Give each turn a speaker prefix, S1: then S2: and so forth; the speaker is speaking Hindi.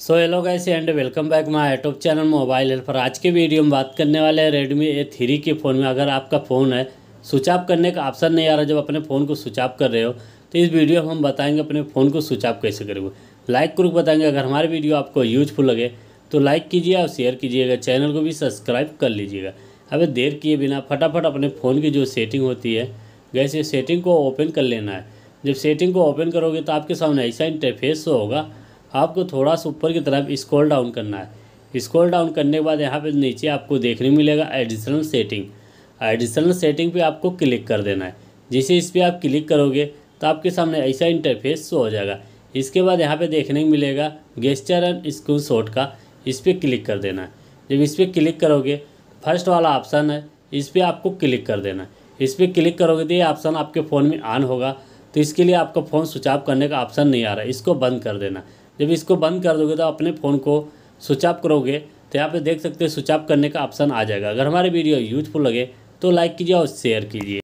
S1: so hello guys and welcome back my YouTube channel mobile helper पर आज के वीडियो में बात करने वाले हैं रेडमी ए थ्री के फ़ोन में अगर आपका फ़ोन है स्विच ऑफ करने का ऑप्शन नहीं आ रहा जब अपने फ़ोन को स्विच ऑफ कर रहे हो तो इस वीडियो में हम बताएंगे अपने फ़ोन को स्विच ऑफ कैसे करेंगे लाइक करूँ बताएंगे अगर हमारे वीडियो आपको यूजफुल लगे तो लाइक कीजिए और शेयर कीजिएगा चैनल को भी सब्सक्राइब कर लीजिएगा अब देर किए बिना फटाफट अपने फ़ोन की जो सेटिंग होती है गैस ये सेटिंग को ओपन कर लेना है जब सेटिंग को ओपन करोगे तो आपके सामने ऐसा इंटरफेस होगा आपको थोड़ा सा ऊपर की तरफ स्क्रॉल डाउन करना है स्क्रॉल डाउन करने के बाद यहाँ पे नीचे आपको देखने मिलेगा एडिशनल सेटिंग एडिशनल सेटिंग पे आपको क्लिक कर देना है जैसे इस पर आप क्लिक करोगे तो आपके सामने ऐसा इंटरफेस शो हो जाएगा इसके बाद यहाँ पे देखने को मिलेगा गेस्चर एंड स्क्रीन शॉट का इस पर क्लिक कर देना है जब इस पर क्लिक करोगे फर्स्ट वाला ऑप्शन है इस पर आपको क्लिक कर देना है इस पर क्लिक करोगे तो ये ऑप्शन आपके फ़ोन में ऑन होगा तो इसके लिए आपका फ़ोन स्विच ऑफ करने का ऑप्शन नहीं आ रहा इसको बंद कर देना जब इसको बंद कर दोगे तो अपने फ़ोन को स्विच ऑफ करोगे तो यहाँ पे देख सकते हैं स्विच ऑफ करने का ऑप्शन आ जाएगा अगर हमारे वीडियो यूजफुल लगे तो लाइक कीजिए और शेयर कीजिए